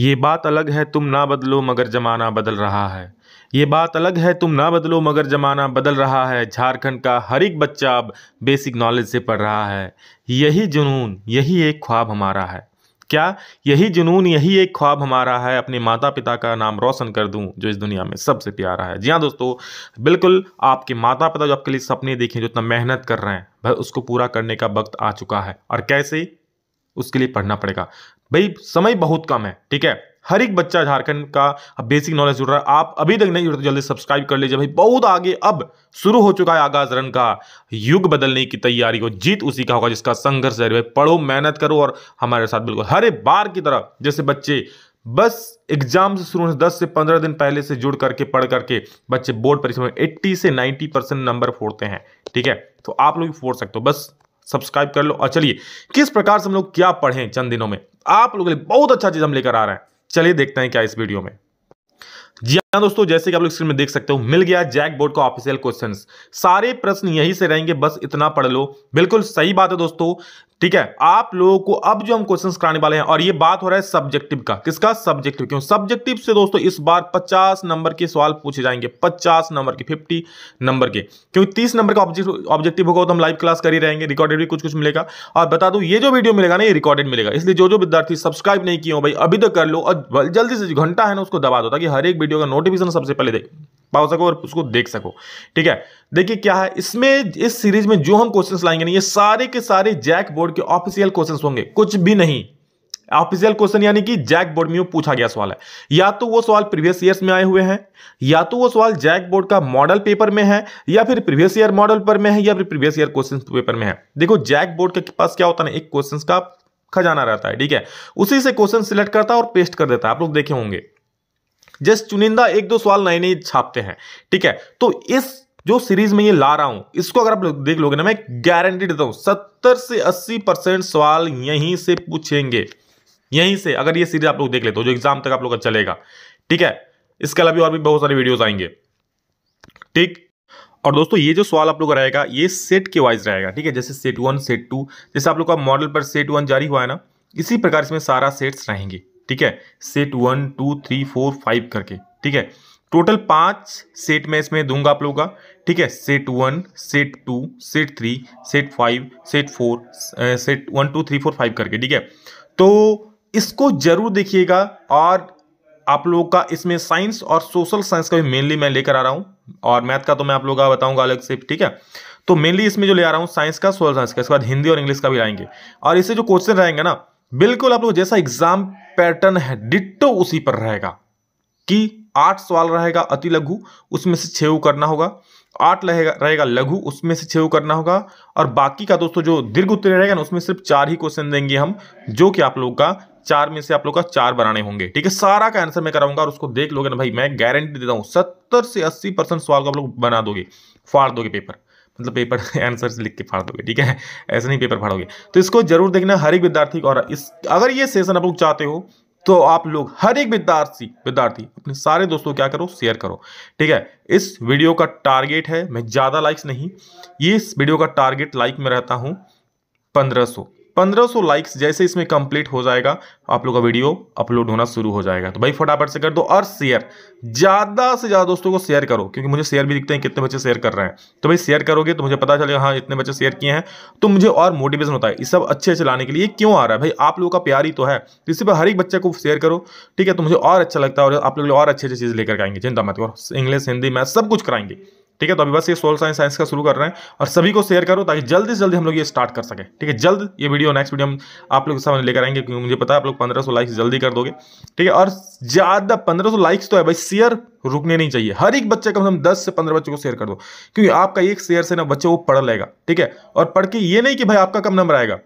ये बात अलग है तुम ना बदलो मगर ज़माना बदल रहा है ये बात अलग है तुम ना बदलो मगर ज़माना बदल रहा है झारखंड का हर एक बच्चा अब बेसिक नॉलेज से पढ़ रहा है यही जुनून यही एक ख्वाब हमारा है क्या यही जुनून यही एक ख्वाब हमारा है अपने माता पिता का नाम रोशन कर दूं जो इस दुनिया में सबसे प्यारा है जी हाँ दोस्तों बिल्कुल आपके माता पिता जो आपके लिए सपने देखें जो इतना मेहनत कर रहे हैं भाई उसको पूरा करने का वक्त आ चुका है और कैसे उसके लिए पढ़ना पड़ेगा भाई समय बहुत कम है ठीक है हर एक बच्चा झारखंड का बेसिक नॉलेज जुड़ रहा है आप अभी तक नहीं जुड़ते तो जल्दी सब्सक्राइब कर लीजिए भाई बहुत आगे अब शुरू हो चुका है आगाज रन का युग बदलने की तैयारी हो जीत उसी का होगा जिसका संघर्ष है भाई पढ़ो मेहनत करो और हमारे साथ बिल्कुल हर एक बार की तरह जैसे बच्चे बस एग्जाम से शुरू होने दस से पंद्रह दिन पहले से जुड़ करके पढ़ करके बच्चे बोर्ड परीक्षा में एट्टी से नाइन्टी परसेंट नंबर फोड़ते हैं ठीक है तो आप लोग भी फोड़ सकते हो बस सब्सक्राइब कर लो और चलिए किस प्रकार से हम लोग क्या पढ़ें चंद दिनों में आप लोगों के लिए बहुत अच्छा चीज़ हम लेकर आ रहे हैं चलिए देखते हैं क्या इस वीडियो में जी ना हाँ दोस्तों जैसे कि आप लोग स्क्रीन में देख सकते हो मिल गया जैक बोर्ड का ऑफिशियल क्वेश्चंस सारे प्रश्न यहीं से रहेंगे बस इतना पढ़ लो बिल्कुल सही बात है दोस्तों ठीक है आप लोगों को अब जो हम क्वेश्चंस कराने वाले हैं और ये बात हो रहा है सब्जेक्टिव का किसका सब्जेक्टिव क्यों सब्जेक्टिव से दोस्तों इस बार पचास नंबर के सवाल पूछे जाएंगे पचास नंबर के फिफ्टी नंबर के क्योंकि तीस नंबर का ऑब्जेक्टिव होगा तो हम लाइव क्लास कर ही रहेंगे रिकॉर्डेड भी कुछ कुछ मिलेगा और बता दूं ये जो वीडियो मिलेगा ना ये रिकॉर्डेड मिलेगा इसलिए जो जो विद्यार्थी सब्सक्राइब नहीं किए हो भाई अभी तो कर लो और जल्दी से घंटा है ना उसको दबा दो ताकि हर एक वीडियो का नोटिफिकेशन सबसे पहले देख पा सको और उसको देख सको ठीक है देखिए क्या है इसमें इस सीरीज में जो हम क्वेश्चन लाएंगे ना ये सारे के सारे जैक बोर्ड के ऑफिशियल क्वेश्चन होंगे कुछ भी नहीं ऑफिशियल क्वेश्चन यानी कि जैक बोर्ड में पूछा गया सवाल है या तो वो सवाल प्रीवियस ईयर्स में आए हुए हैं या तो वो सवाल जैक बोर्ड का मॉडल पेपर में है या फिर प्रीवियस ईयर मॉडल पर में है या फिर प्रीवियस ईयर क्वेश्चन पेपर में है देखो जैक बोर्ड के पास क्या होता है एक क्वेश्चन का खजाना रहता है ठीक है उसी से क्वेश्चन सिलेक्ट करता है और पेस्ट कर देता है आप लोग देखे होंगे जस्ट चुनिंदा एक दो सवाल नए नए छापते हैं ठीक है तो इस जो सीरीज में ये ला रहा हूं इसको अगर आप देख लोगे ना मैं गारंटी देता हूं सत्तर से अस्सी परसेंट सवाल यहीं से पूछेंगे यहीं से अगर ये सीरीज आप लोग देख लेते हो जो एग्जाम तक आप लोग का चलेगा ठीक है इसके अलावा और भी बहुत सारे वीडियोस आएंगे ठीक और दोस्तों ये जो सवाल आप लोग का रहेगा ये सेट के वाइज रहेगा ठीक है जैसे सेट वन सेट टू जैसे आप लोग का मॉडल पर सेट वन जारी हुआ है ना इसी प्रकार इसमें सारा सेट्स रहेंगे ठीक है set one two three four five करके ठीक है टोटल पांच सेट में इसमें दूंगा आप लोगों का ठीक है set one set two set three set five set four set one two three four five करके ठीक है तो इसको जरूर देखिएगा और आप लोगों का इसमें साइंस और सोशल साइंस का भी मेनली मैं लेकर आ रहा हूं और मैथ का तो मैं आप लोगों का बताऊंगा अलग से ठीक है तो मेनली इसमें जो ले आ रहा हूं साइंस का सोशल साइंस का इसके बाद हिंदी और इंग्लिश का भी आएंगे और इससे जो क्वेश्चन रहेंगे ना बिल्कुल आप लोग जैसा एग्जाम पैटर्न है डिट्टो उसी पर रहेगा कि आठ सवाल रहेगा अति लघु उसमें से छेव करना होगा आठ रहेगा रहेगा लघु उसमें से छेव करना होगा और बाकी का दोस्तों जो दीर्घ उत्तर रहेगा ना उसमें सिर्फ चार ही क्वेश्चन देंगे हम जो कि आप लोग का चार में से आप लोग का चार बनाने होंगे ठीक है सारा का आंसर मैं कराऊंगा और उसको देख लोगे ना भाई मैं गारंटी देता हूँ सत्तर से अस्सी परसेंट सवाल को आप लोग बना दोगे फाड़ दोगे पेपर मतलब पेपर आंसर लिख के फाड़ दोगे ठीक है ऐसे नहीं पेपर फाड़ोगे तो इसको जरूर देखना हर एक विद्यार्थी और इस अगर ये सेशन आप लोग चाहते हो तो आप लोग हर एक विद्यार्थी विद्यार्थी अपने सारे दोस्तों क्या करो शेयर करो ठीक है इस वीडियो का टारगेट है मैं ज़्यादा लाइक्स नहीं ये इस वीडियो का टारगेट लाइक में रहता हूँ पंद्रह सौ 1500 लाइक्स जैसे इसमें कंप्लीट हो जाएगा आप लोग का वीडियो अपलोड होना शुरू हो जाएगा तो भाई फटाफट से कर दो और शेयर ज़्यादा से ज़्यादा दोस्तों को शेयर करो क्योंकि मुझे शेयर भी दिखते हैं कितने बच्चे शेयर कर रहे हैं तो भाई शेयर करोगे तो मुझे पता चलेगा हाँ इतने बच्चे शेयर किए हैं तो मुझे और मोटिवेशन होता है इस सब अच्छे अच्छे लाने के लिए क्यों आ रहा है भाई आप लोगों का प्यार ही तो है तो इसी पर हर एक बच्चे को शेयर करो ठीक है तो मुझे और अच्छा लगता है और आप लोग और अच्छी अच्छी चीज़ लेकर आएंगे चिंता मत करो इंग्लिश हिंदी मैथ सब कुछ कराएंगे ठीक है तो अभी बस ये सोल साइंस साइंस का शुरू कर रहे हैं और सभी को शेयर करो ताकि जल्दी से जल्दी हम लोग ये स्टार्ट कर सकें ठीक है जल्द ये वीडियो नेक्स्ट वीडियो हम आप लोग के सामने लेकर आएंगे क्योंकि मुझे पता है आप लोग पंद्रह सौ लाइक्स जल्दी कर दोगे ठीक है और ज़्यादा पंद्रह सौ लाइक्स तो है भाई शेयर रुकने नहीं चाहिए हर एक बच्चे कम से कम दस से पंद्रह बच्चों को शेयर कर दो क्योंकि आपका एक शेयर से ना बच्चे वो पढ़ लेगा ठीक है और पढ़ के ये नहीं कि भाई आपका कम नंबर आएगा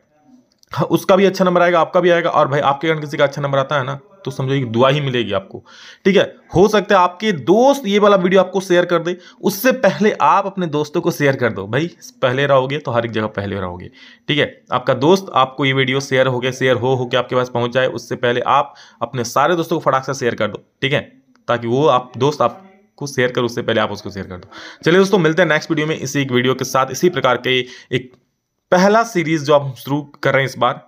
हाँ, उसका भी अच्छा नंबर आएगा आपका भी आएगा और भाई आपके कारण किसी का अच्छा नंबर आता है ना तो समझो एक दुआ ही मिलेगी आपको ठीक है हो सकता है आपके दोस्त ये वाला वीडियो आपको शेयर कर दे उससे पहले आप अपने दोस्तों को शेयर कर दो भाई पहले रहोगे तो हर एक जगह पहले रहोगे ठीक है आपका दोस्त आपको ये वीडियो शेयर हो गया शेयर हो हो के आपके पास पहुंच जाए उससे पहले आप अपने सारे दोस्तों को फटाक से शेयर कर दो ठीक है ताकि वो आप दोस्त आप को शेयर करो उससे पहले आप उसको शेयर कर दो चलिए दोस्तों मिलते हैं नेक्स्ट वीडियो में इसी एक वीडियो के साथ इसी प्रकार के एक पहला सीरीज जो आप शुरू कर रहे हैं इस बार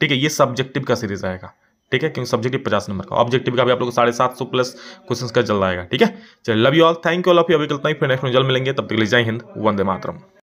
ठीक है ये सब्जेक्टिव का सीरीज आएगा ठीक है क्योंकि सब्जेक्टिव पचास नंबर का ऑब्जेक्टिव का भी आप लोग साढ़े सात सौ प्लस क्वेश्चन का जल्द आएगा ठीक है चलिए love you all thank you all of you अभी इतना ही फिर नेक्स्ट में जल्द मिलेंगे तब तक ले जय हिंद वंदे मातरम